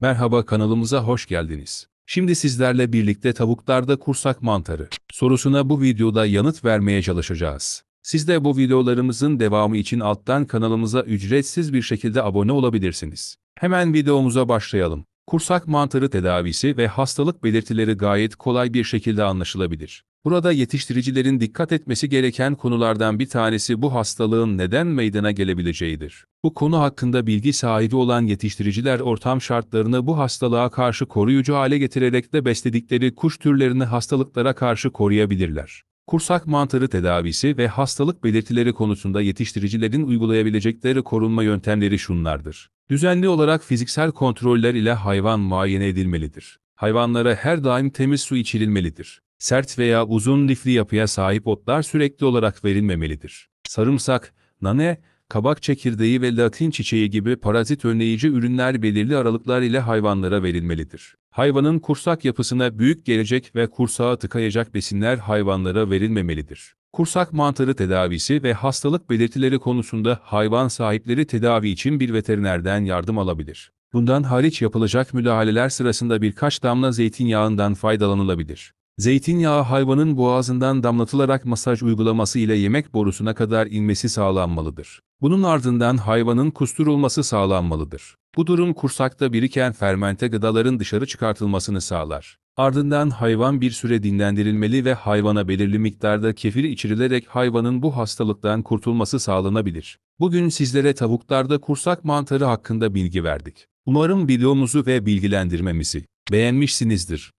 Merhaba kanalımıza hoş geldiniz. Şimdi sizlerle birlikte tavuklarda kursak mantarı sorusuna bu videoda yanıt vermeye çalışacağız. Siz de bu videolarımızın devamı için alttan kanalımıza ücretsiz bir şekilde abone olabilirsiniz. Hemen videomuza başlayalım. Kursak mantarı tedavisi ve hastalık belirtileri gayet kolay bir şekilde anlaşılabilir. Burada yetiştiricilerin dikkat etmesi gereken konulardan bir tanesi bu hastalığın neden meydana gelebileceğidir. Bu konu hakkında bilgi sahibi olan yetiştiriciler ortam şartlarını bu hastalığa karşı koruyucu hale getirerek de besledikleri kuş türlerini hastalıklara karşı koruyabilirler. Kursak mantarı tedavisi ve hastalık belirtileri konusunda yetiştiricilerin uygulayabilecekleri korunma yöntemleri şunlardır. Düzenli olarak fiziksel kontroller ile hayvan muayene edilmelidir. Hayvanlara her daim temiz su içirilmelidir. Sert veya uzun lifli yapıya sahip otlar sürekli olarak verilmemelidir. Sarımsak, nane, kabak çekirdeği ve latin çiçeği gibi parazit önleyici ürünler belirli aralıklar ile hayvanlara verilmelidir. Hayvanın kursak yapısına büyük gelecek ve kursağa tıkayacak besinler hayvanlara verilmemelidir. Kursak mantarı tedavisi ve hastalık belirtileri konusunda hayvan sahipleri tedavi için bir veterinerden yardım alabilir. Bundan hariç yapılacak müdahaleler sırasında birkaç damla zeytinyağından faydalanılabilir. Zeytinyağı hayvanın boğazından damlatılarak masaj uygulaması ile yemek borusuna kadar inmesi sağlanmalıdır. Bunun ardından hayvanın kusturulması sağlanmalıdır. Bu durum kursakta biriken fermente gıdaların dışarı çıkartılmasını sağlar. Ardından hayvan bir süre dinlendirilmeli ve hayvana belirli miktarda kefir içirilerek hayvanın bu hastalıktan kurtulması sağlanabilir. Bugün sizlere tavuklarda kursak mantarı hakkında bilgi verdik. Umarım videomuzu ve bilgilendirmemizi beğenmişsinizdir.